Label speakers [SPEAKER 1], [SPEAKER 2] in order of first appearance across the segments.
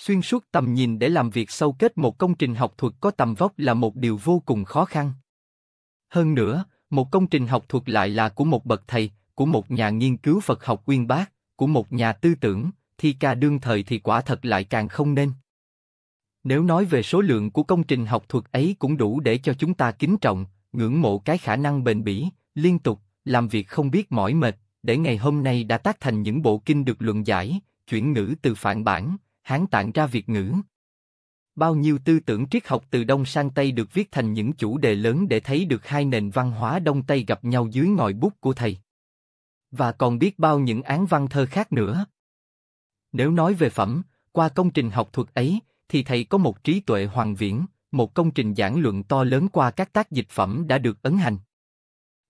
[SPEAKER 1] Xuyên suốt tầm nhìn để làm việc sâu kết một công trình học thuật có tầm vóc là một điều vô cùng khó khăn. Hơn nữa, một công trình học thuật lại là của một bậc thầy, của một nhà nghiên cứu Phật học uyên bác, của một nhà tư tưởng, thi ca đương thời thì quả thật lại càng không nên. Nếu nói về số lượng của công trình học thuật ấy cũng đủ để cho chúng ta kính trọng, ngưỡng mộ cái khả năng bền bỉ, liên tục, làm việc không biết mỏi mệt, để ngày hôm nay đã tác thành những bộ kinh được luận giải, chuyển ngữ từ phản bản, Hán tạng ra Việt ngữ. Bao nhiêu tư tưởng triết học từ Đông sang Tây được viết thành những chủ đề lớn để thấy được hai nền văn hóa Đông Tây gặp nhau dưới ngòi bút của thầy. Và còn biết bao những án văn thơ khác nữa. Nếu nói về phẩm, qua công trình học thuật ấy, thì thầy có một trí tuệ hoàn viễn, một công trình giảng luận to lớn qua các tác dịch phẩm đã được ấn hành.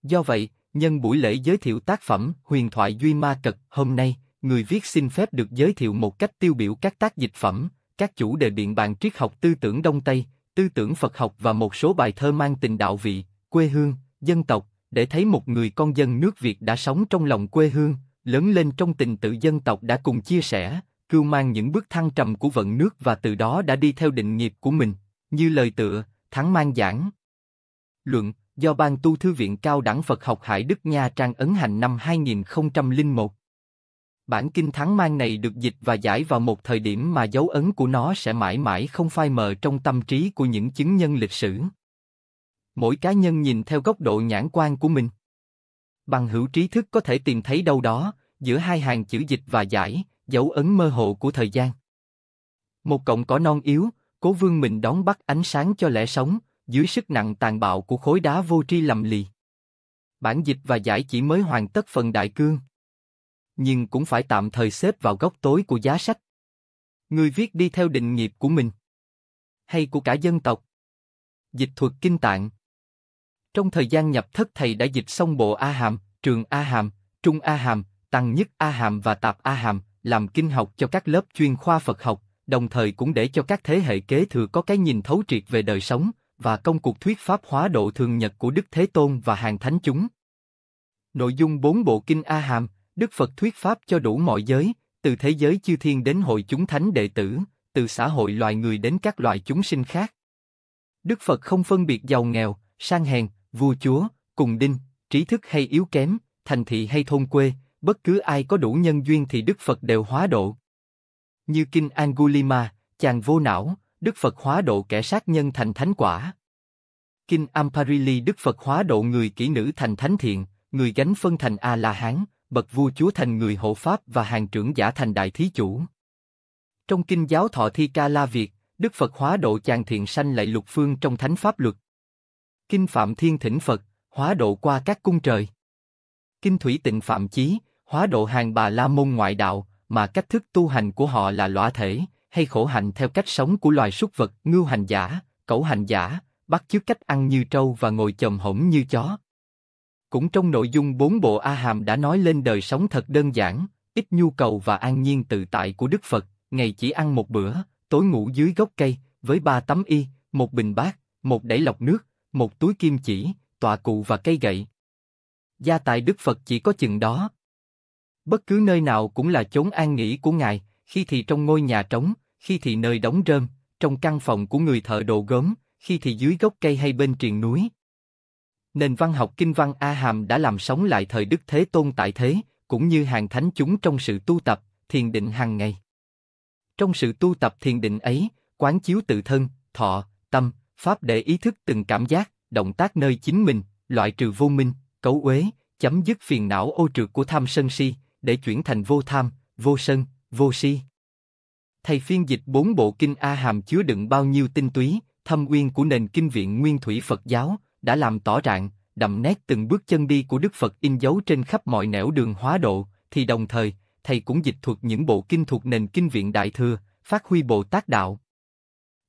[SPEAKER 1] Do vậy, nhân buổi lễ giới thiệu tác phẩm Huyền thoại Duy Ma Cật hôm nay, người viết xin phép được giới thiệu một cách tiêu biểu các tác dịch phẩm, các chủ đề biện bàn triết học tư tưởng Đông Tây, tư tưởng Phật học và một số bài thơ mang tình đạo vị, quê hương, dân tộc, để thấy một người con dân nước Việt đã sống trong lòng quê hương, lớn lên trong tình tự dân tộc đã cùng chia sẻ, cưu mang những bước thăng trầm của vận nước và từ đó đã đi theo định nghiệp của mình, như lời tựa, thắng mang giảng. Luận, do Ban Tu Thư viện Cao đẳng Phật học Hải Đức Nha Trang ấn hành năm 2001 Bản kinh thắng mang này được dịch và giải vào một thời điểm mà dấu ấn của nó sẽ mãi mãi không phai mờ trong tâm trí của những chứng nhân lịch sử. Mỗi cá nhân nhìn theo góc độ nhãn quan của mình. Bằng hữu trí thức có thể tìm thấy đâu đó, giữa hai hàng chữ dịch và giải, dấu ấn mơ hồ của thời gian. Một cọng cỏ non yếu, cố vương mình đón bắt ánh sáng cho lẽ sống, dưới sức nặng tàn bạo của khối đá vô tri lầm lì. Bản dịch và giải chỉ mới hoàn tất phần đại cương nhưng cũng phải tạm thời xếp vào góc tối của giá sách. Người viết đi theo định nghiệp của mình, hay của cả dân tộc. Dịch thuật kinh tạng. Trong thời gian nhập thất thầy đã dịch xong bộ A Hàm, Trường A Hàm, Trung A Hàm, Tăng Nhất A Hàm và Tạp A Hàm, làm kinh học cho các lớp chuyên khoa Phật học, đồng thời cũng để cho các thế hệ kế thừa có cái nhìn thấu triệt về đời sống và công cuộc thuyết pháp hóa độ thường nhật của Đức Thế Tôn và hàng thánh chúng. Nội dung bốn bộ kinh A Hàm, Đức Phật thuyết pháp cho đủ mọi giới, từ thế giới chư thiên đến hội chúng thánh đệ tử, từ xã hội loài người đến các loài chúng sinh khác. Đức Phật không phân biệt giàu nghèo, sang hèn, vua chúa, cùng đinh, trí thức hay yếu kém, thành thị hay thôn quê, bất cứ ai có đủ nhân duyên thì Đức Phật đều hóa độ. Như Kinh Angulima, chàng vô não, Đức Phật hóa độ kẻ sát nhân thành thánh quả. Kinh Amparili Đức Phật hóa độ người kỹ nữ thành thánh thiện, người gánh phân thành A-la-hán, bậc vua chúa thành người hộ pháp và hàng trưởng giả thành đại thí chủ. Trong kinh giáo thọ thi ca la Việt, Đức Phật hóa độ chàng thiện sanh lại lục phương trong thánh pháp luật. Kinh Phạm Thiên Thỉnh Phật, hóa độ qua các cung trời. Kinh Thủy Tịnh Phạm Chí, hóa độ hàng bà la môn ngoại đạo, mà cách thức tu hành của họ là lõa thể, hay khổ hạnh theo cách sống của loài súc vật, ngưu hành giả, cẩu hành giả, bắt chước cách ăn như trâu và ngồi chồm hổm như chó. Cũng trong nội dung bốn bộ A Hàm đã nói lên đời sống thật đơn giản, ít nhu cầu và an nhiên tự tại của Đức Phật, ngày chỉ ăn một bữa, tối ngủ dưới gốc cây, với ba tấm y, một bình bát, một đẩy lọc nước, một túi kim chỉ, tọa cụ và cây gậy. Gia tài Đức Phật chỉ có chừng đó. Bất cứ nơi nào cũng là chốn an nghỉ của Ngài, khi thì trong ngôi nhà trống, khi thì nơi đóng rơm, trong căn phòng của người thợ đồ gốm, khi thì dưới gốc cây hay bên triền núi nền văn học kinh văn A Hàm đã làm sống lại thời Đức Thế Tôn tại thế, cũng như hàng thánh chúng trong sự tu tập, thiền định hàng ngày. Trong sự tu tập thiền định ấy, quán chiếu tự thân, thọ, tâm, pháp để ý thức từng cảm giác, động tác nơi chính mình, loại trừ vô minh, cấu uế, chấm dứt phiền não ô trượt của tham sân si, để chuyển thành vô tham, vô sân, vô si. Thầy phiên dịch bốn bộ kinh A Hàm chứa đựng bao nhiêu tinh túy, thâm uyên của nền kinh viện nguyên thủy Phật giáo, đã làm tỏ rạng, đậm nét từng bước chân đi của Đức Phật in dấu trên khắp mọi nẻo đường hóa độ, thì đồng thời, thầy cũng dịch thuật những bộ kinh thuộc nền kinh viện Đại Thừa, phát huy Bồ Tát Đạo.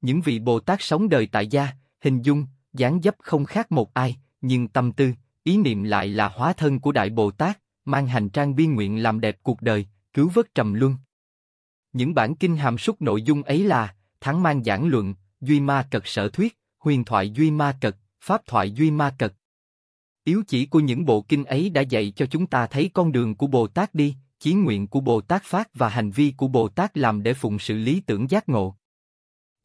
[SPEAKER 1] Những vị Bồ Tát sống đời tại gia, hình dung, dáng dấp không khác một ai, nhưng tâm tư, ý niệm lại là hóa thân của Đại Bồ Tát, mang hành trang biên nguyện làm đẹp cuộc đời, cứu vớt trầm luân. Những bản kinh hàm súc nội dung ấy là Thắng mang giảng luận, Duy Ma Cật sở thuyết, Huyền thoại Duy Ma Cật, Pháp thoại Duy Ma Cật Yếu chỉ của những bộ kinh ấy đã dạy cho chúng ta thấy con đường của Bồ Tát đi, chí nguyện của Bồ Tát phát và hành vi của Bồ Tát làm để phụng sự lý tưởng giác ngộ.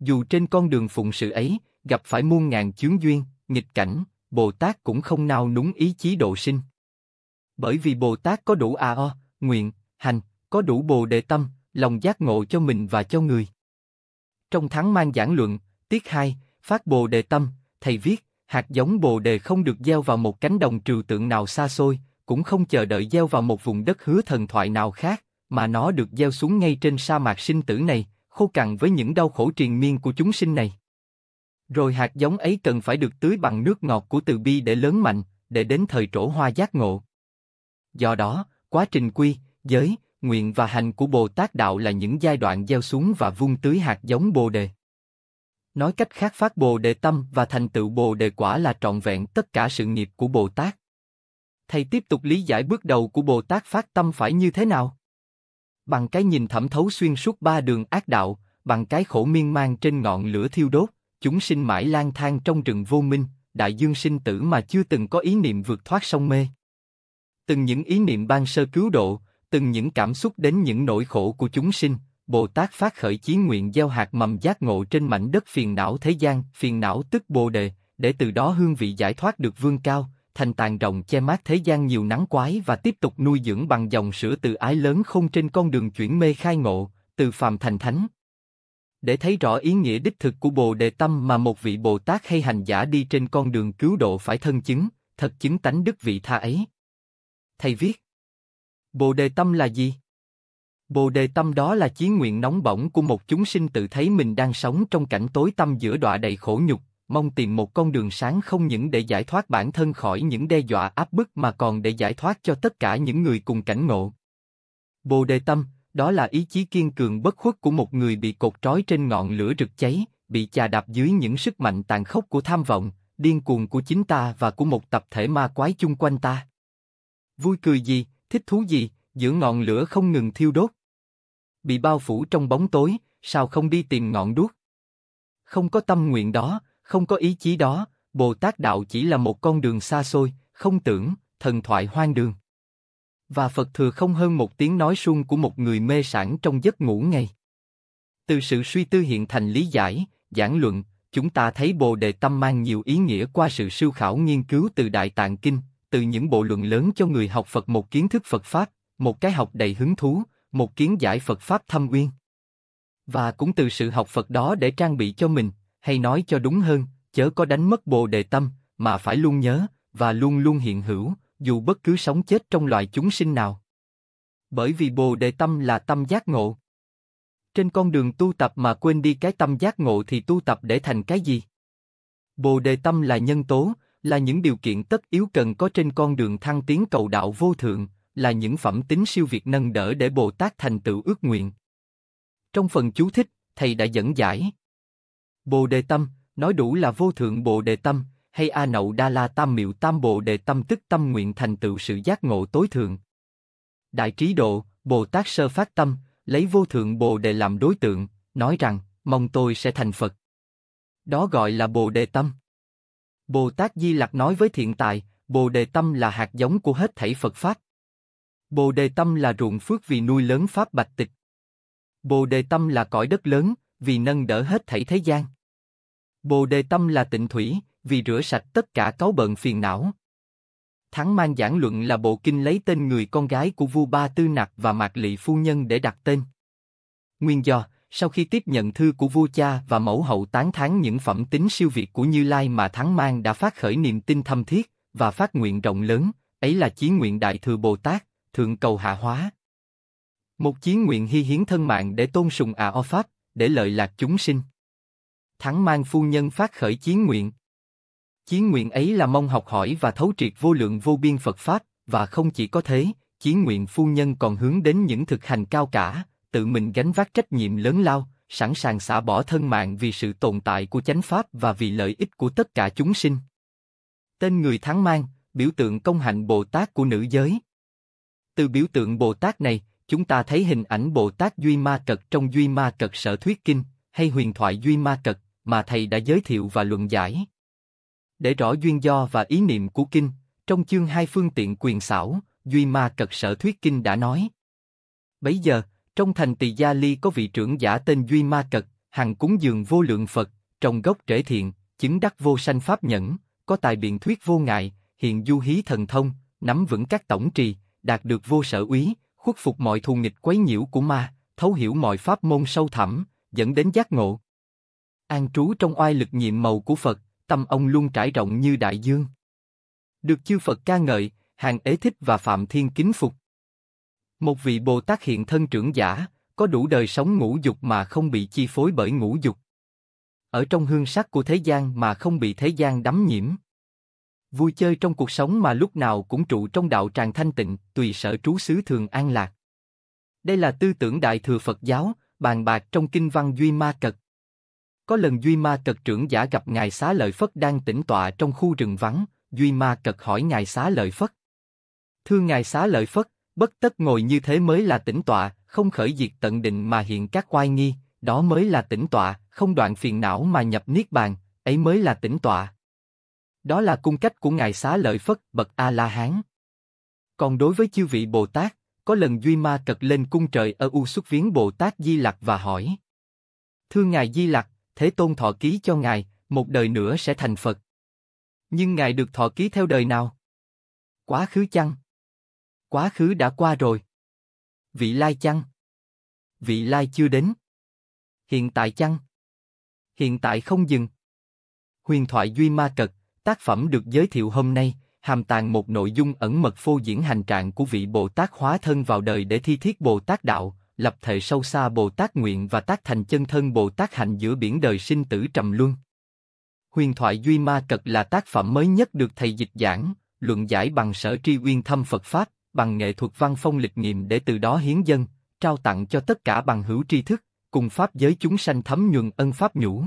[SPEAKER 1] Dù trên con đường phụng sự ấy, gặp phải muôn ngàn chướng duyên, nghịch cảnh, Bồ Tát cũng không nao núng ý chí độ sinh. Bởi vì Bồ Tát có đủ a o, nguyện, hành, có đủ bồ đề tâm, lòng giác ngộ cho mình và cho người. Trong tháng mang giảng luận, tiết 2, phát bồ đề tâm, thầy viết, hạt giống bồ đề không được gieo vào một cánh đồng trừu tượng nào xa xôi, cũng không chờ đợi gieo vào một vùng đất hứa thần thoại nào khác, mà nó được gieo xuống ngay trên sa mạc sinh tử này, khô cằn với những đau khổ triền miên của chúng sinh này. Rồi hạt giống ấy cần phải được tưới bằng nước ngọt của từ bi để lớn mạnh, để đến thời trổ hoa giác ngộ. Do đó, quá trình quy, giới, nguyện và hành của Bồ Tát Đạo là những giai đoạn gieo xuống và vung tưới hạt giống Bồ Đề. Nói cách khác phát Bồ Đề Tâm và thành tựu Bồ Đề Quả là trọn vẹn tất cả sự nghiệp của Bồ Tát. Thầy tiếp tục lý giải bước đầu của Bồ Tát phát tâm phải như thế nào? Bằng cái nhìn thẩm thấu xuyên suốt ba đường ác đạo, bằng cái khổ miên man trên ngọn lửa thiêu đốt, chúng sinh mãi lang thang trong rừng vô minh, đại dương sinh tử mà chưa từng có ý niệm vượt thoát sông mê. Từng những ý niệm ban sơ cứu độ, từng những cảm xúc đến những nỗi khổ của chúng sinh, Bồ Tát phát khởi chí nguyện gieo hạt mầm giác ngộ trên mảnh đất phiền não thế gian, phiền não tức bồ đề, để từ đó hương vị giải thoát được vương cao, thành tàn rồng che mát thế gian nhiều nắng quái và tiếp tục nuôi dưỡng bằng dòng sữa từ ái lớn không trên con đường chuyển mê khai ngộ, từ phàm thành thánh. Để thấy rõ ý nghĩa đích thực của Bồ Đề Tâm mà một vị Bồ Tát hay hành giả đi trên con đường cứu độ phải thân chứng, thật chứng tánh đức vị tha ấy. Thầy viết Bồ Đề Tâm là gì? Bồ đề tâm đó là chí nguyện nóng bỏng của một chúng sinh tự thấy mình đang sống trong cảnh tối tâm giữa đọa đầy khổ nhục, mong tìm một con đường sáng không những để giải thoát bản thân khỏi những đe dọa áp bức mà còn để giải thoát cho tất cả những người cùng cảnh ngộ. Bồ đề tâm, đó là ý chí kiên cường bất khuất của một người bị cột trói trên ngọn lửa rực cháy, bị chà đạp dưới những sức mạnh tàn khốc của tham vọng, điên cuồng của chính ta và của một tập thể ma quái chung quanh ta. Vui cười gì, thích thú gì, giữa ngọn lửa không ngừng thiêu đốt. Bị bao phủ trong bóng tối, sao không đi tìm ngọn đuốc? Không có tâm nguyện đó, không có ý chí đó, Bồ Tát Đạo chỉ là một con đường xa xôi, không tưởng, thần thoại hoang đường. Và Phật thừa không hơn một tiếng nói suông của một người mê sản trong giấc ngủ ngày. Từ sự suy tư hiện thành lý giải, giảng luận, chúng ta thấy Bồ Đề Tâm mang nhiều ý nghĩa qua sự sưu khảo nghiên cứu từ Đại Tạng Kinh, từ những bộ luận lớn cho người học Phật một kiến thức Phật Pháp, một cái học đầy hứng thú, một kiến giải Phật Pháp thâm uyên. Và cũng từ sự học Phật đó để trang bị cho mình, hay nói cho đúng hơn, chớ có đánh mất bồ đề tâm, mà phải luôn nhớ, và luôn luôn hiện hữu, dù bất cứ sống chết trong loài chúng sinh nào. Bởi vì bồ đề tâm là tâm giác ngộ. Trên con đường tu tập mà quên đi cái tâm giác ngộ thì tu tập để thành cái gì? Bồ đề tâm là nhân tố, là những điều kiện tất yếu cần có trên con đường thăng tiến cầu đạo vô thượng, là những phẩm tính siêu việt nâng đỡ để Bồ Tát thành tựu ước nguyện. Trong phần chú thích, thầy đã dẫn giải. Bồ đề tâm, nói đủ là vô thượng bồ đề tâm, hay a nậu đa la tam miệu tam bồ đề tâm tức tâm nguyện thành tựu sự giác ngộ tối thượng. Đại trí độ, Bồ Tát sơ phát tâm, lấy vô thượng bồ đề làm đối tượng, nói rằng, mong tôi sẽ thành Phật. Đó gọi là bồ đề tâm. Bồ Tát Di Lặc nói với thiện tài, bồ đề tâm là hạt giống của hết thảy Phật Pháp. Bồ Đề Tâm là ruộng phước vì nuôi lớn Pháp Bạch Tịch. Bồ Đề Tâm là cõi đất lớn, vì nâng đỡ hết thảy thế gian. Bồ Đề Tâm là tịnh thủy, vì rửa sạch tất cả cáu bận phiền não. Thắng mang giảng luận là bộ kinh lấy tên người con gái của vua Ba Tư Nặc và Mạc Lị Phu Nhân để đặt tên. Nguyên do, sau khi tiếp nhận thư của vua cha và mẫu hậu tán thán những phẩm tính siêu việt của Như Lai mà Thắng mang đã phát khởi niềm tin thâm thiết và phát nguyện rộng lớn, ấy là chí nguyện Đại Thừa Bồ Tát, thượng cầu hạ hóa. Một chiến nguyện hy hiến thân mạng để tôn sùng à o Pháp, để lợi lạc chúng sinh. Thắng mang phu nhân phát khởi chiến nguyện. Chiến nguyện ấy là mong học hỏi và thấu triệt vô lượng vô biên Phật Pháp, và không chỉ có thế, chiến nguyện phu nhân còn hướng đến những thực hành cao cả, tự mình gánh vác trách nhiệm lớn lao, sẵn sàng xả bỏ thân mạng vì sự tồn tại của chánh pháp và vì lợi ích của tất cả chúng sinh. Tên người thắng mang, biểu tượng công hạnh Bồ Tát của nữ giới. Từ biểu tượng Bồ Tát này, chúng ta thấy hình ảnh Bồ Tát Duy Ma Cật trong Duy Ma Cật Sở Thuyết Kinh, hay huyền thoại Duy Ma Cật, mà thầy đã giới thiệu và luận giải. Để rõ duyên do và ý niệm của Kinh, trong chương hai phương tiện quyền xảo, Duy Ma Cật Sở Thuyết Kinh đã nói. Bấy giờ, trong thành Tỳ Gia Ly có vị trưởng giả tên Duy Ma Cật, hằng cúng dường vô lượng Phật, trồng gốc trễ thiện, chứng đắc vô sanh pháp nhẫn, có tài biện thuyết vô ngại, hiện du hí thần thông, nắm vững các tổng trì, đạt được vô sở úy, khuất phục mọi thù nghịch quấy nhiễu của ma, thấu hiểu mọi pháp môn sâu thẳm, dẫn đến giác ngộ. An trú trong oai lực nhiệm màu của Phật, tâm ông luôn trải rộng như đại dương. Được chư Phật ca ngợi, hàng ế thích và phạm thiên kính phục. Một vị Bồ Tát hiện thân trưởng giả, có đủ đời sống ngũ dục mà không bị chi phối bởi ngũ dục. Ở trong hương sắc của thế gian mà không bị thế gian đắm nhiễm vui chơi trong cuộc sống mà lúc nào cũng trụ trong đạo tràng thanh tịnh, tùy sở trú xứ thường an lạc. Đây là tư tưởng đại thừa Phật giáo, bàn bạc trong kinh văn Duy Ma Cật. Có lần Duy Ma Cật trưởng giả gặp Ngài Xá Lợi Phất đang tĩnh tọa trong khu rừng vắng, Duy Ma Cật hỏi Ngài Xá Lợi Phất. Thưa Ngài Xá Lợi Phất, bất tất ngồi như thế mới là tĩnh tọa, không khởi diệt tận định mà hiện các oai nghi, đó mới là tĩnh tọa, không đoạn phiền não mà nhập niết bàn, ấy mới là tĩnh tọa. Đó là cung cách của Ngài Xá Lợi Phất Bậc A-La-Hán. Còn đối với chư vị Bồ Tát, có lần Duy Ma cật lên cung trời ở U xuất viếng Bồ Tát Di Lặc và hỏi. Thưa Ngài Di Lặc, Thế Tôn thọ ký cho Ngài, một đời nữa sẽ thành Phật. Nhưng Ngài được thọ ký theo đời nào? Quá khứ chăng? Quá khứ đã qua rồi. Vị lai chăng? Vị lai chưa đến. Hiện tại chăng? Hiện tại không dừng. Huyền thoại Duy Ma Cật, Tác phẩm được giới thiệu hôm nay hàm tàng một nội dung ẩn mật phô diễn hành trạng của vị Bồ Tát hóa thân vào đời để thi thiết Bồ Tát đạo, lập thể sâu xa Bồ Tát nguyện và tác thành chân thân Bồ Tát hạnh giữa biển đời sinh tử trầm luân. Huyền thoại Duy Ma Cật là tác phẩm mới nhất được thầy dịch giảng, luận giải bằng sở tri uyên thâm Phật Pháp, bằng nghệ thuật văn phong lịch nghiệm để từ đó hiến dân, trao tặng cho tất cả bằng hữu tri thức, cùng Pháp giới chúng sanh thấm nhuận ân Pháp nhũ.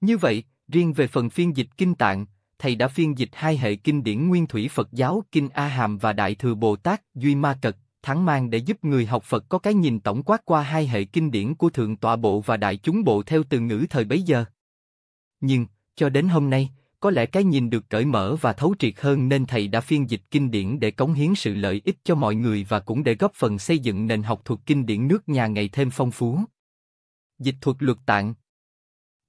[SPEAKER 1] Như vậy, riêng về phần phiên dịch kinh tạng, thầy đã phiên dịch hai hệ kinh điển nguyên thủy Phật giáo Kinh A Hàm và Đại Thừa Bồ Tát Duy Ma Cật, thắng mang để giúp người học Phật có cái nhìn tổng quát qua hai hệ kinh điển của Thượng Tọa Bộ và Đại Chúng Bộ theo từ ngữ thời bấy giờ. Nhưng, cho đến hôm nay, có lẽ cái nhìn được cởi mở và thấu triệt hơn nên thầy đã phiên dịch kinh điển để cống hiến sự lợi ích cho mọi người và cũng để góp phần xây dựng nền học thuật kinh điển nước nhà ngày thêm phong phú. Dịch thuật luật tạng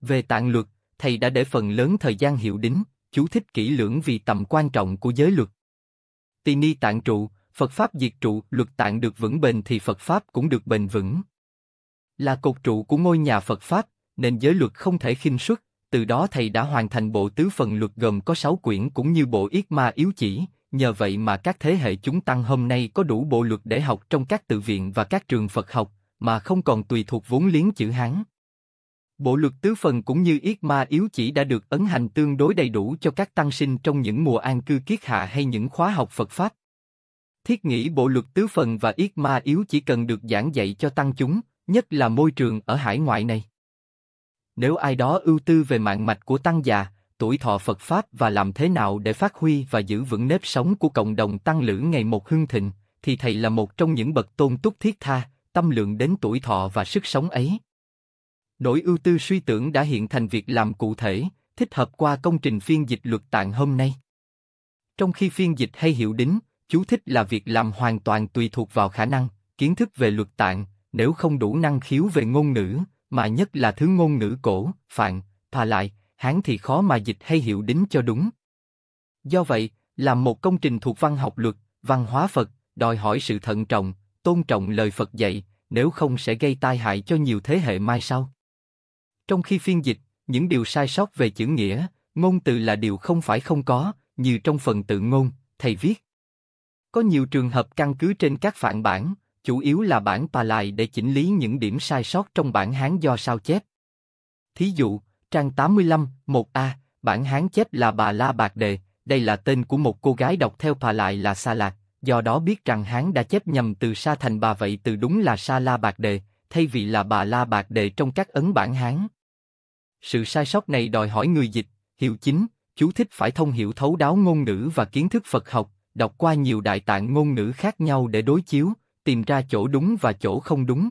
[SPEAKER 1] Về tạng luật, thầy đã để phần lớn thời gian hiệu đính, chú thích kỹ lưỡng vì tầm quan trọng của giới luật. Tỳ ni tạng trụ, Phật Pháp diệt trụ, luật tạng được vững bền thì Phật Pháp cũng được bền vững. Là cột trụ của ngôi nhà Phật Pháp, nên giới luật không thể khinh suất, từ đó thầy đã hoàn thành bộ tứ phần luật gồm có sáu quyển cũng như bộ yết ma yếu chỉ, nhờ vậy mà các thế hệ chúng tăng hôm nay có đủ bộ luật để học trong các tự viện và các trường Phật học, mà không còn tùy thuộc vốn liếng chữ Hán. Bộ luật tứ phần cũng như yết ma yếu chỉ đã được ấn hành tương đối đầy đủ cho các tăng sinh trong những mùa an cư kiết hạ hay những khóa học Phật Pháp. Thiết nghĩ bộ luật tứ phần và yết ma yếu chỉ cần được giảng dạy cho tăng chúng, nhất là môi trường ở hải ngoại này. Nếu ai đó ưu tư về mạng mạch của tăng già, tuổi thọ Phật Pháp và làm thế nào để phát huy và giữ vững nếp sống của cộng đồng tăng lữ ngày một hưng thịnh, thì thầy là một trong những bậc tôn túc thiết tha, tâm lượng đến tuổi thọ và sức sống ấy. Nỗi ưu tư suy tưởng đã hiện thành việc làm cụ thể, thích hợp qua công trình phiên dịch luật tạng hôm nay. Trong khi phiên dịch hay hiệu đính, chú thích là việc làm hoàn toàn tùy thuộc vào khả năng, kiến thức về luật tạng, nếu không đủ năng khiếu về ngôn ngữ, mà nhất là thứ ngôn ngữ cổ, phạn, thà lại, hán thì khó mà dịch hay hiệu đính cho đúng. Do vậy, làm một công trình thuộc văn học luật, văn hóa Phật, đòi hỏi sự thận trọng, tôn trọng lời Phật dạy, nếu không sẽ gây tai hại cho nhiều thế hệ mai sau. Trong khi phiên dịch, những điều sai sót về chữ nghĩa, ngôn từ là điều không phải không có, như trong phần tự ngôn, thầy viết. Có nhiều trường hợp căn cứ trên các phản bản, chủ yếu là bản Palai để chỉnh lý những điểm sai sót trong bản Hán do sao chép. Thí dụ, trang 85, 1A, bản Hán chép là bà La Bạc Đề, đây là tên của một cô gái đọc theo Palai là Sa Lạc, do đó biết rằng Hán đã chép nhầm từ Sa thành bà vậy từ đúng là Sa La Bạc Đề, thay vì là bà La Bạc Đề trong các ấn bản Hán. Sự sai sót này đòi hỏi người dịch, hiệu chính, chú thích phải thông hiểu thấu đáo ngôn ngữ và kiến thức Phật học, đọc qua nhiều đại tạng ngôn ngữ khác nhau để đối chiếu, tìm ra chỗ đúng và chỗ không đúng.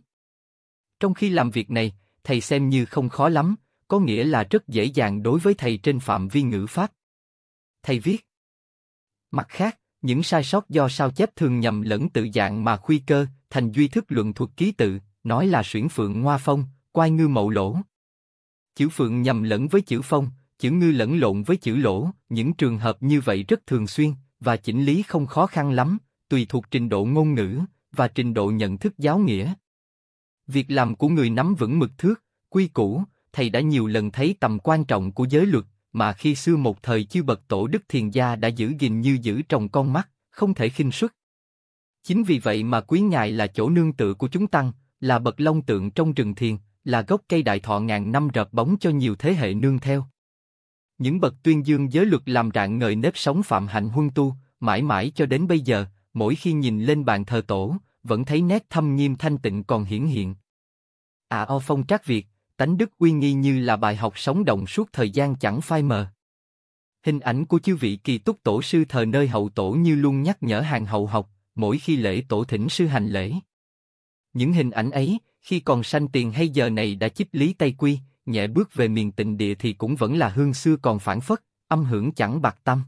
[SPEAKER 1] Trong khi làm việc này, thầy xem như không khó lắm, có nghĩa là rất dễ dàng đối với thầy trên phạm vi ngữ pháp. Thầy viết. Mặt khác, những sai sót do sao chép thường nhầm lẫn tự dạng mà khuy cơ, thành duy thức luận thuật ký tự, nói là suyển phượng ngoa phong, quai ngư mậu lỗ. Chữ phượng nhầm lẫn với chữ phong, chữ ngư lẫn lộn với chữ lỗ, những trường hợp như vậy rất thường xuyên, và chỉnh lý không khó khăn lắm, tùy thuộc trình độ ngôn ngữ và trình độ nhận thức giáo nghĩa. Việc làm của người nắm vững mực thước, quy củ, thầy đã nhiều lần thấy tầm quan trọng của giới luật, mà khi xưa một thời chư bậc tổ đức thiền gia đã giữ gìn như giữ trong con mắt, không thể khinh suất. Chính vì vậy mà quý ngài là chỗ nương tựa của chúng tăng, là bậc long tượng trong rừng thiền, là gốc cây đại thọ ngàn năm rợp bóng cho nhiều thế hệ nương theo. Những bậc tuyên dương giới luật làm rạng ngời nếp sống phạm hạnh huân tu, mãi mãi cho đến bây giờ, mỗi khi nhìn lên bàn thờ tổ, vẫn thấy nét thâm nghiêm thanh tịnh còn hiển hiện. À o phong trác Việt, tánh đức uy nghi như là bài học sống động suốt thời gian chẳng phai mờ. Hình ảnh của chư vị kỳ túc tổ sư thờ nơi hậu tổ như luôn nhắc nhở hàng hậu học, mỗi khi lễ tổ thỉnh sư hành lễ. Những hình ảnh ấy, khi còn sanh tiền hay giờ này đã chích lý Tây Quy, nhẹ bước về miền tịnh địa thì cũng vẫn là hương xưa còn phản phất, âm hưởng chẳng bạc tâm.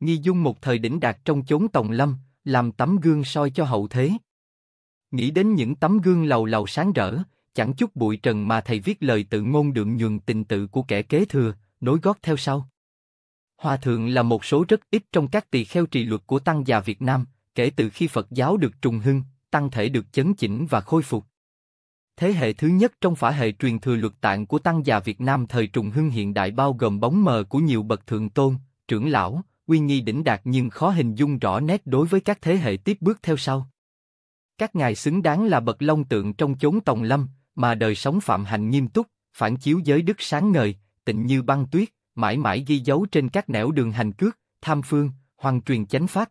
[SPEAKER 1] Nghi Dung một thời đỉnh đạt trong chốn Tòng Lâm, làm tấm gương soi cho hậu thế. Nghĩ đến những tấm gương lầu lầu sáng rỡ, chẳng chút bụi trần mà thầy viết lời tự ngôn đượm nhường tình tự của kẻ kế thừa, nối gót theo sau. Hòa thượng là một số rất ít trong các tỳ kheo trì luật của tăng già Việt Nam, kể từ khi Phật giáo được trùng hưng, tăng thể được chấn chỉnh và khôi phục. Thế hệ thứ nhất trong phả hệ truyền thừa luật tạng của tăng già Việt Nam thời trùng hưng hiện đại bao gồm bóng mờ của nhiều bậc thượng tôn, trưởng lão, uy nghi đỉnh đạt nhưng khó hình dung rõ nét đối với các thế hệ tiếp bước theo sau. Các ngài xứng đáng là bậc long tượng trong chốn tòng lâm, mà đời sống phạm hành nghiêm túc, phản chiếu giới đức sáng ngời, tịnh như băng tuyết, mãi mãi ghi dấu trên các nẻo đường hành cước, tham phương, hoàng truyền chánh pháp.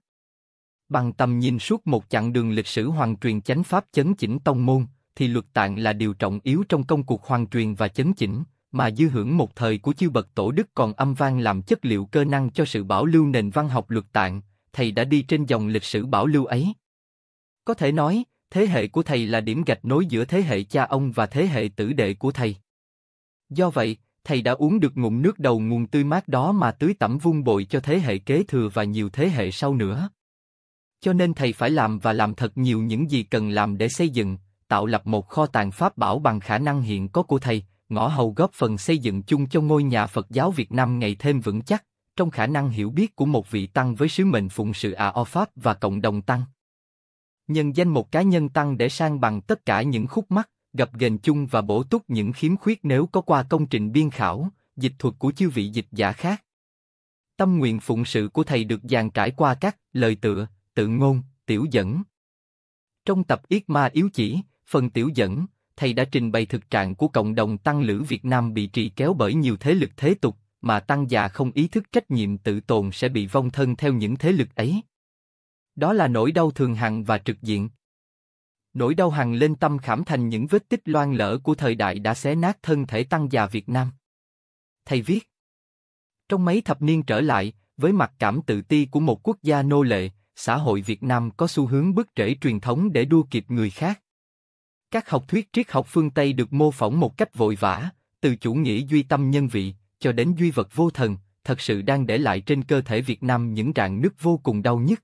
[SPEAKER 1] Bằng tầm nhìn suốt một chặng đường lịch sử hoàng truyền chánh pháp chấn chỉnh tông môn, thì luật tạng là điều trọng yếu trong công cuộc hoàn truyền và chấn chỉnh, mà dư hưởng một thời của chiêu bậc tổ đức còn âm vang làm chất liệu cơ năng cho sự bảo lưu nền văn học luật tạng, thầy đã đi trên dòng lịch sử bảo lưu ấy. Có thể nói, thế hệ của thầy là điểm gạch nối giữa thế hệ cha ông và thế hệ tử đệ của thầy. Do vậy, thầy đã uống được ngụm nước đầu nguồn tươi mát đó mà tưới tẩm vun bồi cho thế hệ kế thừa và nhiều thế hệ sau nữa. Cho nên thầy phải làm và làm thật nhiều những gì cần làm để xây dựng, tạo lập một kho tàng pháp bảo bằng khả năng hiện có của thầy, ngõ hầu góp phần xây dựng chung cho ngôi nhà Phật giáo Việt Nam ngày thêm vững chắc, trong khả năng hiểu biết của một vị tăng với sứ mệnh phụng sự A.O. Pháp và cộng đồng tăng. Nhân danh một cá nhân tăng để sang bằng tất cả những khúc mắc, gặp gền chung và bổ túc những khiếm khuyết nếu có qua công trình biên khảo, dịch thuật của chư vị dịch giả khác. Tâm nguyện phụng sự của thầy được dàn trải qua các lời tựa, tự ngôn, tiểu dẫn. Trong tập Yết Ma Yếu Chỉ, phần tiểu dẫn, thầy đã trình bày thực trạng của cộng đồng tăng lữ Việt Nam bị trì kéo bởi nhiều thế lực thế tục, mà tăng già không ý thức trách nhiệm tự tồn sẽ bị vong thân theo những thế lực ấy. Đó là nỗi đau thường hằng và trực diện. Nỗi đau hằng lên tâm khảm thành những vết tích loang lỡ của thời đại đã xé nát thân thể tăng già Việt Nam. Thầy viết Trong mấy thập niên trở lại, với mặt cảm tự ti của một quốc gia nô lệ, xã hội Việt Nam có xu hướng bước trễ truyền thống để đua kịp người khác. Các học thuyết triết học phương Tây được mô phỏng một cách vội vã, từ chủ nghĩa duy tâm nhân vị cho đến duy vật vô thần, thật sự đang để lại trên cơ thể Việt Nam những rạn nứt vô cùng đau nhức.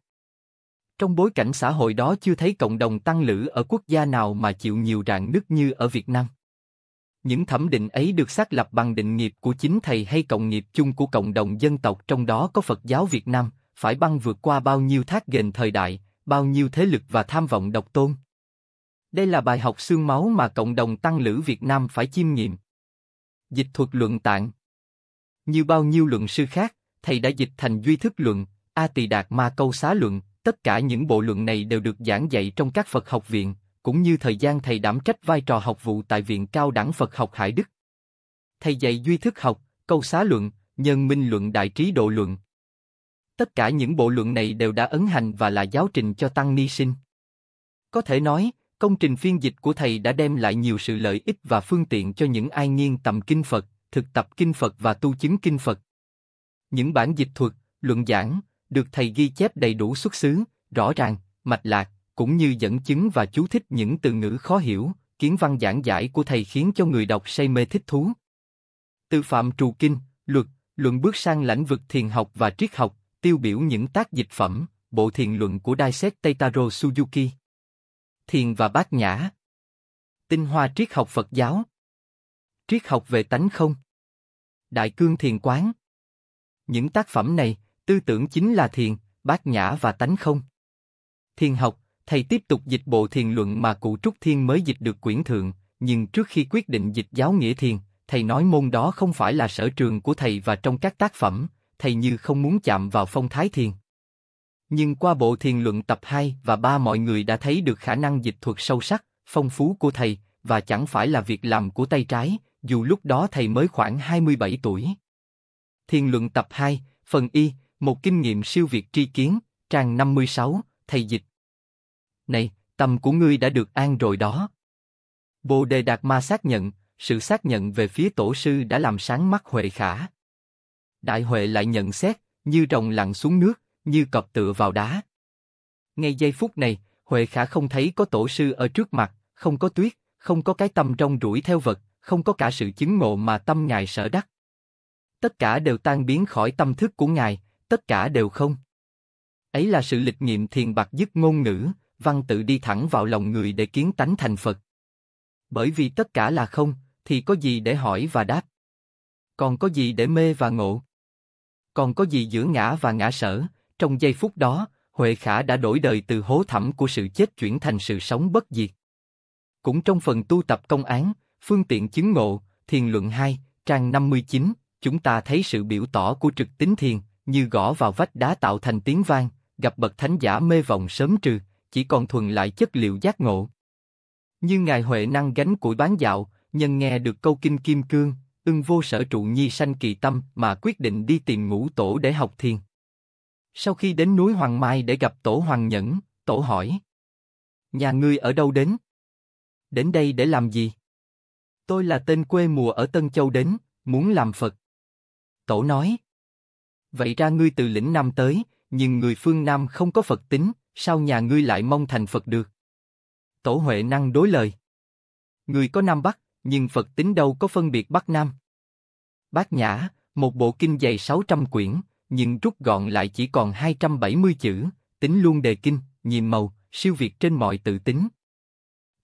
[SPEAKER 1] Trong bối cảnh xã hội đó chưa thấy cộng đồng tăng lữ ở quốc gia nào mà chịu nhiều rạn nứt như ở Việt Nam. Những thẩm định ấy được xác lập bằng định nghiệp của chính thầy hay cộng nghiệp chung của cộng đồng dân tộc trong đó có Phật giáo Việt Nam, phải băng vượt qua bao nhiêu thác ghềnh thời đại, bao nhiêu thế lực và tham vọng độc tôn. Đây là bài học xương máu mà cộng đồng tăng lữ Việt Nam phải chiêm nghiệm. Dịch thuật luận tạng Như bao nhiêu luận sư khác, thầy đã dịch thành duy thức luận, A Tỳ Đạt Ma Câu Xá luận, tất cả những bộ luận này đều được giảng dạy trong các Phật học viện, cũng như thời gian thầy đảm trách vai trò học vụ tại Viện Cao đẳng Phật học Hải Đức. Thầy dạy duy thức học, câu xá luận, nhân minh luận đại trí độ luận. Tất cả những bộ luận này đều đã ấn hành và là giáo trình cho tăng ni sinh. Có thể nói, Công trình phiên dịch của thầy đã đem lại nhiều sự lợi ích và phương tiện cho những ai nghiêng tầm kinh Phật, thực tập kinh Phật và tu chứng kinh Phật. Những bản dịch thuật, luận giảng được thầy ghi chép đầy đủ xuất xứ, rõ ràng, mạch lạc, cũng như dẫn chứng và chú thích những từ ngữ khó hiểu, kiến văn giảng giải của thầy khiến cho người đọc say mê thích thú. Từ phạm trù kinh, luật, luận bước sang lãnh vực thiền học và triết học, tiêu biểu những tác dịch phẩm, bộ thiền luận của Daiset Teitaro Suzuki thiền và bát nhã. Tinh hoa triết học Phật giáo. Triết học về tánh không. Đại cương thiền quán. Những tác phẩm này, tư tưởng chính là thiền, bát nhã và tánh không. Thiền học, thầy tiếp tục dịch bộ thiền luận mà cụ Trúc Thiên mới dịch được quyển thượng, nhưng trước khi quyết định dịch giáo nghĩa thiền, thầy nói môn đó không phải là sở trường của thầy và trong các tác phẩm, thầy như không muốn chạm vào phong thái thiền. Nhưng qua bộ thiền luận tập 2 và 3 mọi người đã thấy được khả năng dịch thuật sâu sắc, phong phú của thầy, và chẳng phải là việc làm của tay trái, dù lúc đó thầy mới khoảng 27 tuổi. Thiền luận tập 2, phần Y, một kinh nghiệm siêu việt tri kiến, trang 56, thầy dịch. Này, tâm của ngươi đã được an rồi đó. Bồ Đề Đạt Ma xác nhận, sự xác nhận về phía tổ sư đã làm sáng mắt Huệ Khả. Đại Huệ lại nhận xét, như rồng lặn xuống nước, như cọp tựa vào đá. Ngay giây phút này, Huệ Khả không thấy có tổ sư ở trước mặt, không có tuyết, không có cái tâm trong rủi theo vật, không có cả sự chứng ngộ mà tâm ngài sở đắc. Tất cả đều tan biến khỏi tâm thức của ngài, tất cả đều không. Ấy là sự lịch nghiệm thiền bạc dứt ngôn ngữ, văn tự đi thẳng vào lòng người để kiến tánh thành Phật. Bởi vì tất cả là không, thì có gì để hỏi và đáp? Còn có gì để mê và ngộ? Còn có gì giữa ngã và ngã sở, trong giây phút đó, Huệ Khả đã đổi đời từ hố thẳm của sự chết chuyển thành sự sống bất diệt. Cũng trong phần tu tập công án, phương tiện chứng ngộ, thiền luận 2, trang 59, chúng ta thấy sự biểu tỏ của trực tính thiền, như gõ vào vách đá tạo thành tiếng vang, gặp bậc thánh giả mê vọng sớm trừ, chỉ còn thuần lại chất liệu giác ngộ. Như Ngài Huệ năng gánh của bán dạo, nhân nghe được câu kinh kim cương, ưng vô sở trụ nhi sanh kỳ tâm mà quyết định đi tìm ngũ tổ để học thiền. Sau khi đến núi Hoàng Mai để gặp Tổ Hoàng Nhẫn, Tổ hỏi. Nhà ngươi ở đâu đến? Đến đây để làm gì? Tôi là tên quê mùa ở Tân Châu đến, muốn làm Phật. Tổ nói. Vậy ra ngươi từ lĩnh Nam tới, nhưng người phương Nam không có Phật tính, sao nhà ngươi lại mong thành Phật được? Tổ Huệ năng đối lời. Người có Nam Bắc, nhưng Phật tính đâu có phân biệt Bắc Nam. Bát Nhã, một bộ kinh dày 600 quyển, nhưng rút gọn lại chỉ còn 270 chữ, tính luôn đề kinh, nhiệm màu, siêu việt trên mọi tự tính.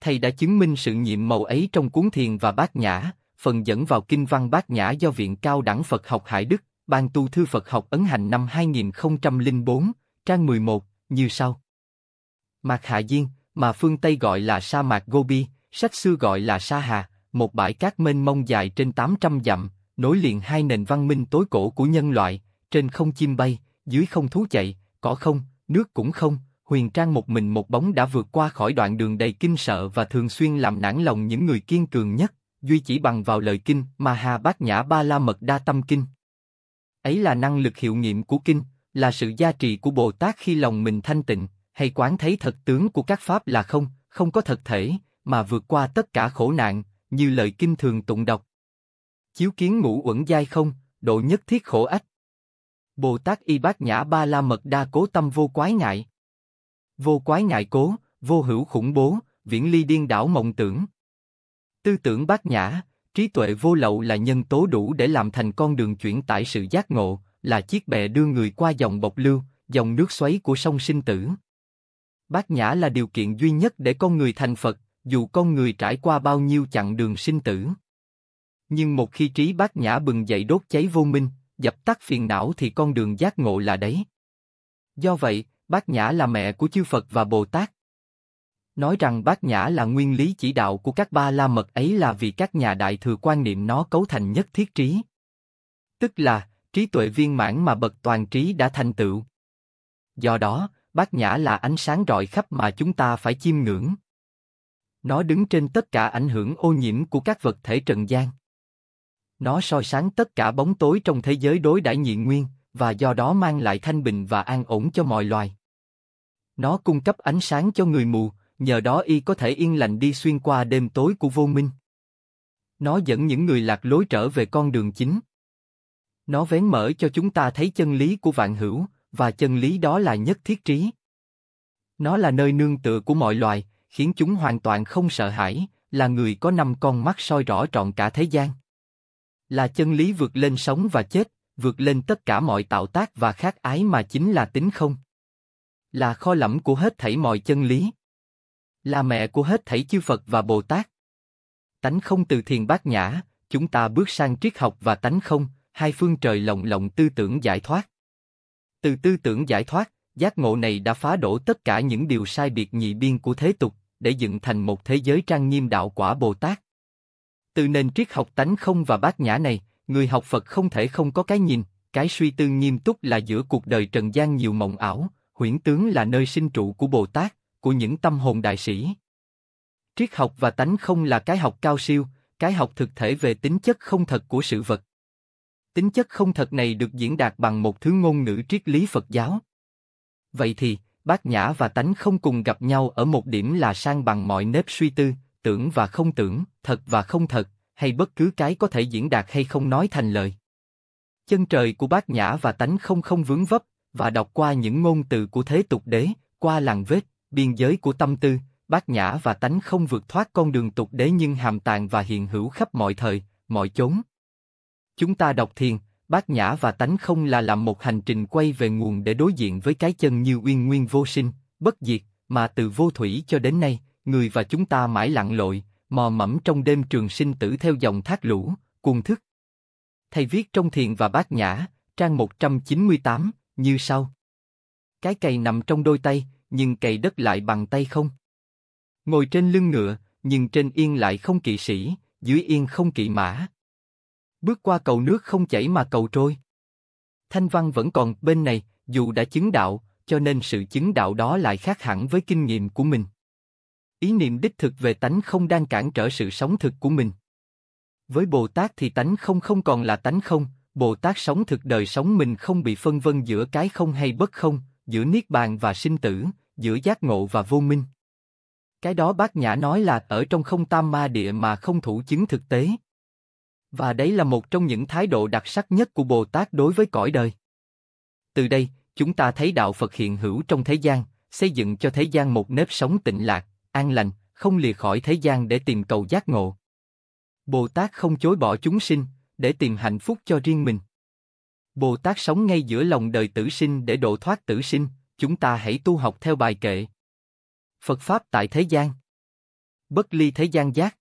[SPEAKER 1] Thầy đã chứng minh sự nhiệm màu ấy trong cuốn thiền và bát nhã, phần dẫn vào kinh văn bát nhã do Viện Cao đẳng Phật học Hải Đức, Ban tu thư Phật học Ấn hành năm 2004, trang 11, như sau. Mạc Hạ Diên, mà phương Tây gọi là sa mạc Gobi, sách xưa gọi là Sa Hà, một bãi cát mênh mông dài trên 800 dặm, nối liền hai nền văn minh tối cổ của nhân loại, trên không chim bay, dưới không thú chạy, cỏ không, nước cũng không, Huyền Trang một mình một bóng đã vượt qua khỏi đoạn đường đầy kinh sợ và thường xuyên làm nản lòng những người kiên cường nhất, duy chỉ bằng vào lời kinh mà Hà Bát Nhã Ba La Mật Đa Tâm Kinh. Ấy là năng lực hiệu nghiệm của kinh, là sự gia trì của Bồ Tát khi lòng mình thanh tịnh, hay quán thấy thật tướng của các pháp là không, không có thật thể, mà vượt qua tất cả khổ nạn, như lời kinh thường tụng đọc. Chiếu kiến ngũ uẩn dai không, độ nhất thiết khổ ách, Bồ Tát Y Bát Nhã Ba La Mật Đa Cố Tâm Vô Quái Ngại. Vô quái ngại cố, vô hữu khủng bố, viễn ly điên đảo mộng tưởng. Tư tưởng bát nhã, trí tuệ vô lậu là nhân tố đủ để làm thành con đường chuyển tải sự giác ngộ, là chiếc bè đưa người qua dòng bộc lưu, dòng nước xoáy của sông sinh tử. Bát nhã là điều kiện duy nhất để con người thành Phật, dù con người trải qua bao nhiêu chặng đường sinh tử. Nhưng một khi trí bát nhã bừng dậy đốt cháy vô minh, dập tắt phiền não thì con đường giác ngộ là đấy. Do vậy, Bát Nhã là mẹ của chư Phật và Bồ Tát. Nói rằng Bát Nhã là nguyên lý chỉ đạo của các ba la mật ấy là vì các nhà đại thừa quan niệm nó cấu thành nhất thiết trí. Tức là, trí tuệ viên mãn mà bậc toàn trí đã thành tựu. Do đó, Bát Nhã là ánh sáng rọi khắp mà chúng ta phải chiêm ngưỡng. Nó đứng trên tất cả ảnh hưởng ô nhiễm của các vật thể trần gian. Nó soi sáng tất cả bóng tối trong thế giới đối đãi nhị nguyên, và do đó mang lại thanh bình và an ổn cho mọi loài. Nó cung cấp ánh sáng cho người mù, nhờ đó y có thể yên lành đi xuyên qua đêm tối của vô minh. Nó dẫn những người lạc lối trở về con đường chính. Nó vén mở cho chúng ta thấy chân lý của vạn hữu, và chân lý đó là nhất thiết trí. Nó là nơi nương tựa của mọi loài, khiến chúng hoàn toàn không sợ hãi, là người có năm con mắt soi rõ trọn cả thế gian. Là chân lý vượt lên sống và chết, vượt lên tất cả mọi tạo tác và khát ái mà chính là tính không. Là kho lẫm của hết thảy mọi chân lý. Là mẹ của hết thảy chư Phật và Bồ Tát. Tánh không từ thiền bát nhã, chúng ta bước sang triết học và tánh không, hai phương trời lồng lộng tư tưởng giải thoát. Từ tư tưởng giải thoát, giác ngộ này đã phá đổ tất cả những điều sai biệt nhị biên của thế tục, để dựng thành một thế giới trang nghiêm đạo quả Bồ Tát. Từ nền triết học tánh không và bát nhã này, người học Phật không thể không có cái nhìn, cái suy tư nghiêm túc là giữa cuộc đời trần gian nhiều mộng ảo, huyễn tướng là nơi sinh trụ của Bồ Tát, của những tâm hồn đại sĩ. Triết học và tánh không là cái học cao siêu, cái học thực thể về tính chất không thật của sự vật. Tính chất không thật này được diễn đạt bằng một thứ ngôn ngữ triết lý Phật giáo. Vậy thì, bát nhã và tánh không cùng gặp nhau ở một điểm là sang bằng mọi nếp suy tư, tưởng và không tưởng, thật và không thật, hay bất cứ cái có thể diễn đạt hay không nói thành lời. Chân trời của bác nhã và tánh không không vướng vấp, và đọc qua những ngôn từ của thế tục đế, qua làng vết, biên giới của tâm tư, bác nhã và tánh không vượt thoát con đường tục đế nhưng hàm tàng và hiện hữu khắp mọi thời, mọi chốn. Chúng ta đọc thiền, bác nhã và tánh không là làm một hành trình quay về nguồn để đối diện với cái chân như uyên nguyên vô sinh, bất diệt, mà từ vô thủy cho đến nay, người và chúng ta mãi lặn lội, mò mẫm trong đêm trường sinh tử theo dòng thác lũ, cuồng thức. Thầy viết trong thiền và bát nhã, trang 198, như sau. Cái cày nằm trong đôi tay, nhưng cày đất lại bằng tay không. Ngồi trên lưng ngựa, nhưng trên yên lại không kỵ sĩ, dưới yên không kỵ mã. Bước qua cầu nước không chảy mà cầu trôi. Thanh văn vẫn còn bên này, dù đã chứng đạo, cho nên sự chứng đạo đó lại khác hẳn với kinh nghiệm của mình. Ý niệm đích thực về tánh không đang cản trở sự sống thực của mình. Với Bồ Tát thì tánh không không còn là tánh không, Bồ Tát sống thực đời sống mình không bị phân vân giữa cái không hay bất không, giữa niết bàn và sinh tử, giữa giác ngộ và vô minh. Cái đó bác nhã nói là ở trong không tam ma địa mà không thủ chứng thực tế. Và đấy là một trong những thái độ đặc sắc nhất của Bồ Tát đối với cõi đời. Từ đây, chúng ta thấy đạo Phật hiện hữu trong thế gian, xây dựng cho thế gian một nếp sống tịnh lạc, an lành, không lìa khỏi thế gian để tìm cầu giác ngộ. Bồ Tát không chối bỏ chúng sinh, để tìm hạnh phúc cho riêng mình. Bồ Tát sống ngay giữa lòng đời tử sinh để độ thoát tử sinh, chúng ta hãy tu học theo bài kệ. Phật Pháp tại thế gian. Bất ly thế gian giác.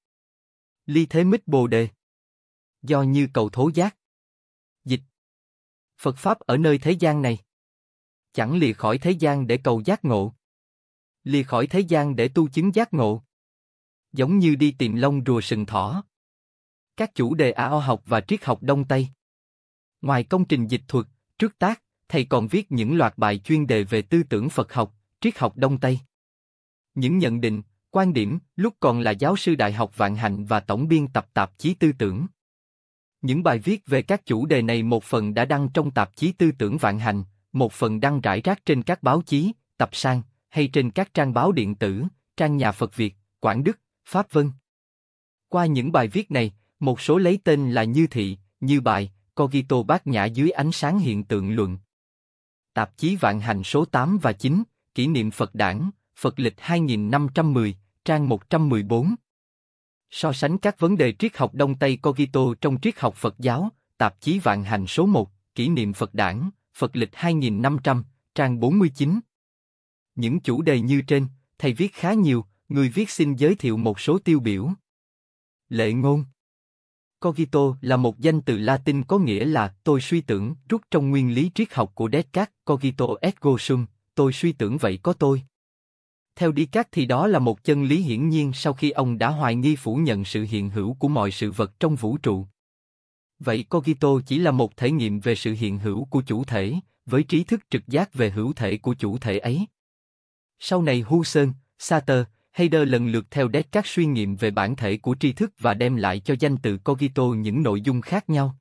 [SPEAKER 1] Ly thế mít bồ đề. Do như cầu thố giác. Dịch. Phật Pháp ở nơi thế gian này. Chẳng lìa khỏi thế gian để cầu giác ngộ lìa khỏi thế gian để tu chứng giác ngộ. Giống như đi tìm lông rùa sừng thỏ. Các chủ đề AO học và triết học Đông Tây. Ngoài công trình dịch thuật, trước tác, thầy còn viết những loạt bài chuyên đề về tư tưởng Phật học, triết học Đông Tây. Những nhận định, quan điểm, lúc còn là giáo sư Đại học Vạn Hạnh và tổng biên tập tạp chí Tư tưởng. Những bài viết về các chủ đề này một phần đã đăng trong tạp chí Tư tưởng Vạn Hạnh, một phần đăng rải rác trên các báo chí, tập sang, hay trên các trang báo điện tử, trang nhà Phật Việt, Quảng Đức, Pháp vân. Qua những bài viết này, một số lấy tên là Như Thị, Như Bài, Cogito bát nhã dưới ánh sáng hiện tượng luận. Tạp chí Vạn Hành số 8 và 9, kỷ niệm Phật Đảng, Phật lịch 2510, trang 114. So sánh các vấn đề triết học Đông Tây Cogito trong triết học Phật giáo, tạp chí Vạn Hành số 1, kỷ niệm Phật Đảng, Phật lịch 2500, trang 49. Những chủ đề như trên, thầy viết khá nhiều, người viết xin giới thiệu một số tiêu biểu. Lệ ngôn Cogito là một danh từ Latin có nghĩa là tôi suy tưởng, rút trong nguyên lý triết học của Descartes, cogito ergo sum, tôi suy tưởng vậy có tôi. Theo Descartes thì đó là một chân lý hiển nhiên sau khi ông đã hoài nghi phủ nhận sự hiện hữu của mọi sự vật trong vũ trụ. Vậy cogito chỉ là một thể nghiệm về sự hiện hữu của chủ thể, với trí thức trực giác về hữu thể của chủ thể ấy. Sau này Husserl, Sartre, Heidegger lần lượt theo đét các suy nghiệm về bản thể của tri thức và đem lại cho danh từ cogito những nội dung khác nhau.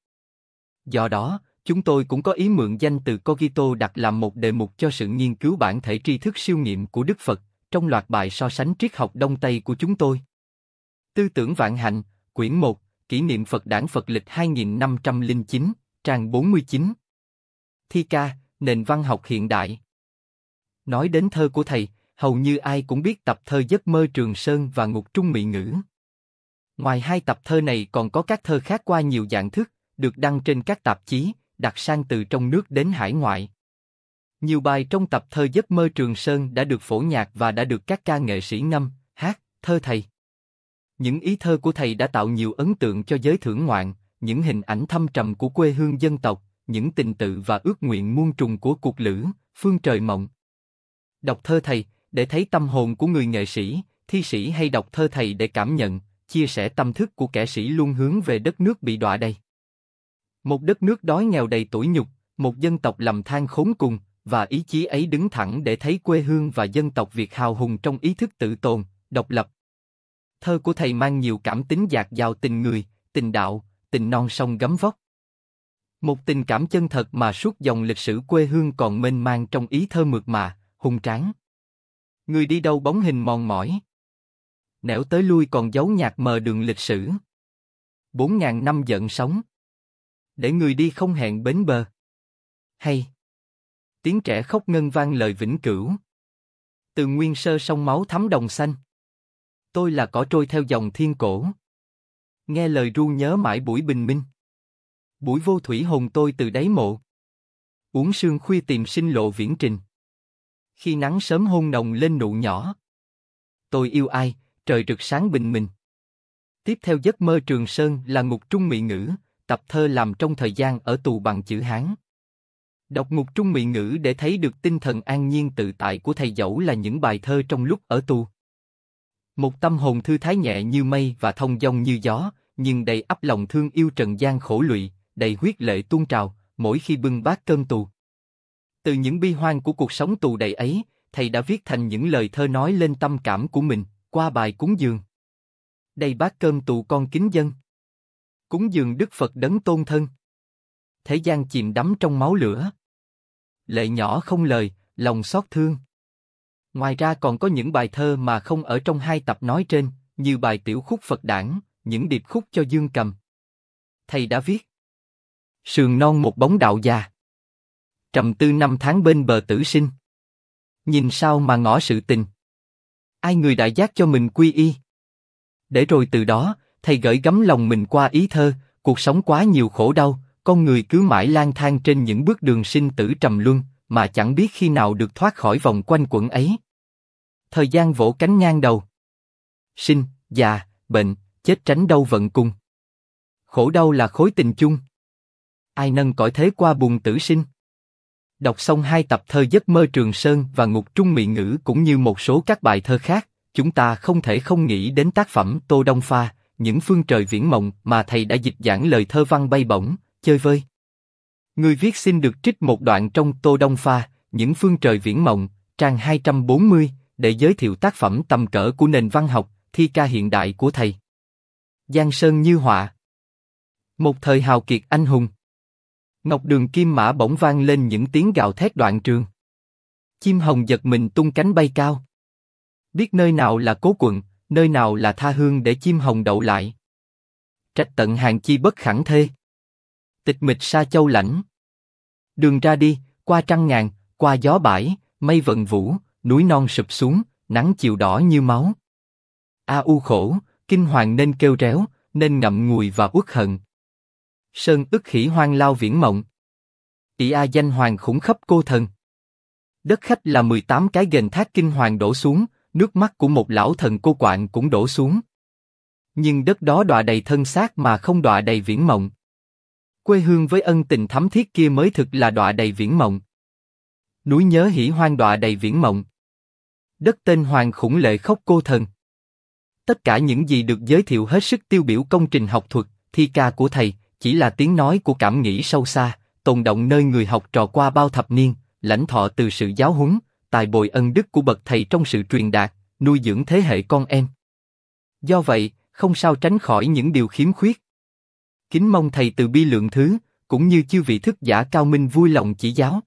[SPEAKER 1] Do đó, chúng tôi cũng có ý mượn danh từ cogito đặt làm một đề mục cho sự nghiên cứu bản thể tri thức siêu nghiệm của Đức Phật trong loạt bài so sánh triết học Đông Tây của chúng tôi. Tư tưởng vạn hạnh, quyển 1, kỷ niệm Phật đảng Phật lịch 2509, trang 49. Thi ca, nền văn học hiện đại. Nói đến thơ của thầy, hầu như ai cũng biết tập thơ Giấc mơ Trường Sơn và Ngục Trung mỹ Ngữ. Ngoài hai tập thơ này còn có các thơ khác qua nhiều dạng thức, được đăng trên các tạp chí, đặt sang từ trong nước đến hải ngoại. Nhiều bài trong tập thơ Giấc mơ Trường Sơn đã được phổ nhạc và đã được các ca nghệ sĩ ngâm, hát, thơ thầy. Những ý thơ của thầy đã tạo nhiều ấn tượng cho giới thưởng ngoạn, những hình ảnh thâm trầm của quê hương dân tộc, những tình tự và ước nguyện muôn trùng của cuộc lữ, phương trời mộng. Đọc thơ thầy, để thấy tâm hồn của người nghệ sĩ, thi sĩ hay đọc thơ thầy để cảm nhận, chia sẻ tâm thức của kẻ sĩ luôn hướng về đất nước bị đọa đây. Một đất nước đói nghèo đầy tủi nhục, một dân tộc lầm than khốn cùng, và ý chí ấy đứng thẳng để thấy quê hương và dân tộc Việt hào hùng trong ý thức tự tồn, độc lập. Thơ của thầy mang nhiều cảm tính dạt dào tình người, tình đạo, tình non sông gấm vóc. Một tình cảm chân thật mà suốt dòng lịch sử quê hương còn mênh mang trong ý thơ mượt mà, hùng tráng. Người đi đâu bóng hình mòn mỏi. Nẻo tới lui còn giấu nhạc mờ đường lịch sử. Bốn ngàn năm giận sống Để người đi không hẹn bến bờ. Hay. Tiếng trẻ khóc ngân vang lời vĩnh cửu. Từ nguyên sơ sông máu thắm đồng xanh. Tôi là cỏ trôi theo dòng thiên cổ. Nghe lời ru nhớ mãi buổi bình minh. Buổi vô thủy hồn tôi từ đáy mộ. Uống sương khuya tìm sinh lộ viễn trình khi nắng sớm hôn đồng lên nụ nhỏ. Tôi yêu ai, trời rực sáng bình minh. Tiếp theo giấc mơ Trường Sơn là ngục trung mỹ ngữ, tập thơ làm trong thời gian ở tù bằng chữ Hán. Đọc ngục trung mỹ ngữ để thấy được tinh thần an nhiên tự tại của thầy dẫu là những bài thơ trong lúc ở tù. Một tâm hồn thư thái nhẹ như mây và thông dong như gió, nhưng đầy ắp lòng thương yêu trần gian khổ lụy, đầy huyết lệ tuôn trào, mỗi khi bưng bát cơm tù. Từ những bi hoang của cuộc sống tù đầy ấy, thầy đã viết thành những lời thơ nói lên tâm cảm của mình, qua bài cúng dường. Đây bát cơm tù con kính dân. Cúng dường Đức Phật đấng tôn thân. Thế gian chìm đắm trong máu lửa. Lệ nhỏ không lời, lòng xót thương. Ngoài ra còn có những bài thơ mà không ở trong hai tập nói trên, như bài tiểu khúc Phật đảng, những điệp khúc cho dương cầm. Thầy đã viết Sườn non một bóng đạo già trầm tư năm tháng bên bờ tử sinh. Nhìn sao mà ngõ sự tình. Ai người đại giác cho mình quy y. Để rồi từ đó, thầy gửi gắm lòng mình qua ý thơ, cuộc sống quá nhiều khổ đau, con người cứ mãi lang thang trên những bước đường sinh tử trầm luân, mà chẳng biết khi nào được thoát khỏi vòng quanh quẩn ấy. Thời gian vỗ cánh ngang đầu. Sinh, già, bệnh, chết tránh đâu vận cùng. Khổ đau là khối tình chung. Ai nâng cõi thế qua buồn tử sinh? Đọc xong hai tập thơ Giấc mơ Trường Sơn và Ngục Trung Mỹ Ngữ cũng như một số các bài thơ khác, chúng ta không thể không nghĩ đến tác phẩm Tô Đông Pha, những phương trời viễn mộng mà thầy đã dịch giảng lời thơ văn bay bổng, chơi vơi. Người viết xin được trích một đoạn trong Tô Đông Pha, những phương trời viễn mộng, trang 240, để giới thiệu tác phẩm tầm cỡ của nền văn học, thi ca hiện đại của thầy. Giang Sơn Như Họa Một thời hào kiệt anh hùng Ngọc đường kim mã bỗng vang lên những tiếng gào thét đoạn trường. Chim hồng giật mình tung cánh bay cao. Biết nơi nào là cố quận, nơi nào là tha hương để chim hồng đậu lại. Trách tận hàng chi bất khẳng thê. Tịch mịch xa châu lãnh. Đường ra đi, qua trăng ngàn, qua gió bãi, mây vận vũ, núi non sụp xuống, nắng chiều đỏ như máu. A u khổ, kinh hoàng nên kêu réo, nên ngậm ngùi và uất hận. Sơn ức khỉ hoang lao viễn mộng. Ý a danh hoàng khủng khắp cô thần. Đất khách là 18 cái gền thác kinh hoàng đổ xuống, nước mắt của một lão thần cô quạng cũng đổ xuống. Nhưng đất đó đọa đầy thân xác mà không đọa đầy viễn mộng. Quê hương với ân tình thắm thiết kia mới thực là đọa đầy viễn mộng. Núi nhớ hỉ hoang đọa đầy viễn mộng. Đất tên hoàng khủng lệ khóc cô thần. Tất cả những gì được giới thiệu hết sức tiêu biểu công trình học thuật, thi ca của thầy, chỉ là tiếng nói của cảm nghĩ sâu xa, tồn động nơi người học trò qua bao thập niên, lãnh thọ từ sự giáo huấn, tài bồi ân đức của bậc thầy trong sự truyền đạt, nuôi dưỡng thế hệ con em. Do vậy, không sao tránh khỏi những điều khiếm khuyết. Kính mong thầy từ bi lượng thứ, cũng như chư vị thức giả cao minh vui lòng chỉ giáo.